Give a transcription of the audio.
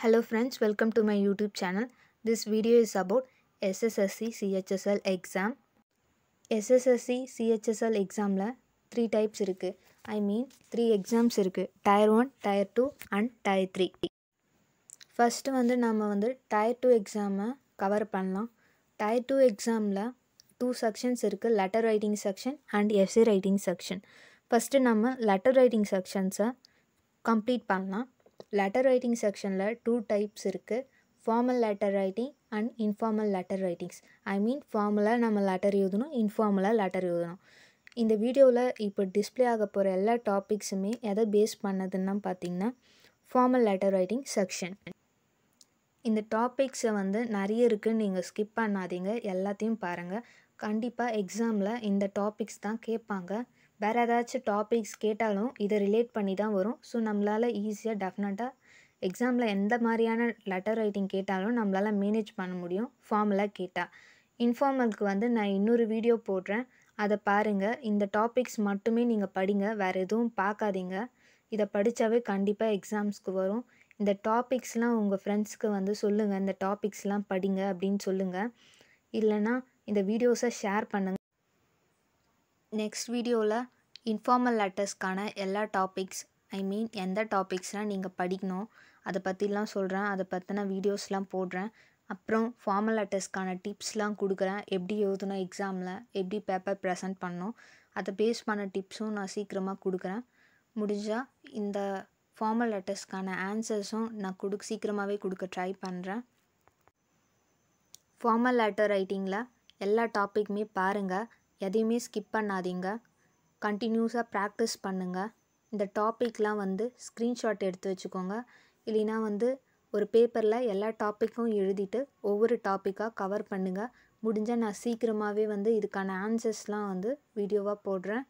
Hello friends, welcome to my YouTube channel. This video is about SSSC CHSL exam. SSSC CHSL examல 3 types இருக்கு. I mean 3 exams இருக்கு. Tier 1, Tier 2 and Tier 3. First வந்து நாம் வந்து Tier 2 exam cover பண்ணலாம். Tier 2 examல 2 sections இருக்கு. Letter writing section and essay writing section. First நம்ம letter writing sections complete பண்ணலாம். லெட்டர் ரைட்டிங் செக்ஷனில் டூ டைப்ஸ் இருக்குது formal letter writing and informal letter writings I mean ஃபார்மலாக நம்ம லெட்டர் எழுதணும் இன்ஃபார்மலாக லெட்டர் எழுதணும் இந்த வீடியோவில் இப்போ டிஸ்பிளே ஆக போகிற எல்லா டாபிக்ஸுமே எதை பேஸ் பண்ணதுன்னா பார்த்தீங்கன்னா ஃபார்மல் லெட்டர் ரைட்டிங் செக்ஷன் இந்த டாபிக்ஸை வந்து நிறைய இருக்குன்னு நீங்கள் ஸ்கிப் பண்ணாதீங்க எல்லாத்தையும் பாருங்கள் கண்டிப்பாக எக்ஸாமில் இந்த டாபிக்ஸ் தான் கேட்பாங்க வேறு ஏதாச்சும் டாபிக்ஸ் கேட்டாலும் இதை ரிலேட் பண்ணி தான் வரும் ஸோ நம்மளால் ஈஸியாக டெஃபினட்டாக எக்ஸாமில் எந்த மாதிரியான லெட்டர் ரைட்டிங் கேட்டாலும் நம்மளால் மேனேஜ் பண்ண முடியும் ஃபார்மலாக கேட்டால் இன்ஃபார்மலுக்கு வந்து நான் இன்னொரு வீடியோ போடுறேன் அதை பாருங்கள் இந்த டாபிக்ஸ் மட்டுமே நீங்கள் படிங்க வேறு எதுவும் பார்க்காதீங்க இதை படித்தாவே கண்டிப்பாக எக்ஸாம்ஸ்க்கு வரும் இந்த டாபிக்ஸ்லாம் உங்கள் ஃப்ரெண்ட்ஸ்க்கு வந்து சொல்லுங்கள் இந்த டாபிக்ஸ்லாம் படிங்க அப்படின்னு சொல்லுங்கள் இல்லைனா இந்த வீடியோஸை ஷேர் பண்ணுங்கள் நெக்ஸ்ட் வீடியோவில் இன்ஃபார்மல் லெட்டர்ஸ்க்கான எல்லா டாபிக்ஸ் ஐ மீன் எந்த டாபிக்ஸ்லாம் நீங்கள் படிக்கணும் அதை பற்றிலாம் சொல்கிறேன் அதை பற்றின வீடியோஸ்லாம் போடுறேன் அப்புறம் ஃபார்மல் லெட்டர்ஸ்க்கான டிப்ஸ்லாம் கொடுக்குறேன் எப்படி எழுதணும் எக்ஸாமில் எப்படி பேப்பர் ப்ரெசென்ட் பண்ணணும் அதை பேஸ் பண்ண டிப்ஸும் நான் சீக்கிரமாக கொடுக்குறேன் முடிஞ்சால் இந்த ஃபார்மல் லெட்டர்ஸ்க்கான ஆன்சர்ஸும் நான் கொடு சீக்கிரமாகவே கொடுக்க ட்ரை பண்ணுறேன் ஃபார்மல் லெட்டர் ரைட்டிங்கில் எல்லா டாப்பிக்குமே பாருங்கள் எதையுமே ஸ்கிப் பண்ணாதீங்க கண்டினியூஸாக ப்ராக்டிஸ் பண்ணுங்கள் இந்த டாப்பிக்லாம் வந்து ஸ்க்ரீன்ஷாட் எடுத்து வச்சுக்கோங்க இல்லைனா வந்து ஒரு பேப்பரில் எல்லா டாப்பிக்கும் எழுதிட்டு ஒவ்வொரு டாப்பிக்காக கவர் பண்ணுங்கள் முடிஞ்சால் நான் சீக்கிரமாகவே வந்து இதுக்கான ஆன்சர்ஸ்லாம் வந்து வீடியோவாக போடுறேன்